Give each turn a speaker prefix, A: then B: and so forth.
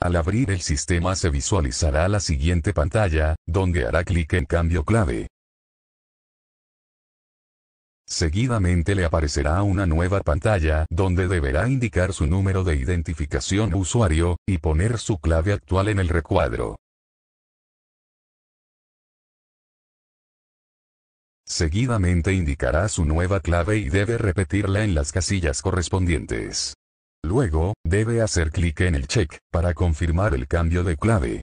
A: Al abrir el sistema se visualizará la siguiente pantalla, donde hará clic en cambio clave. Seguidamente le aparecerá una nueva pantalla donde deberá indicar su número de identificación usuario, y poner su clave actual en el recuadro. Seguidamente indicará su nueva clave y debe repetirla en las casillas correspondientes. Luego, debe hacer clic en el check, para confirmar el cambio de clave.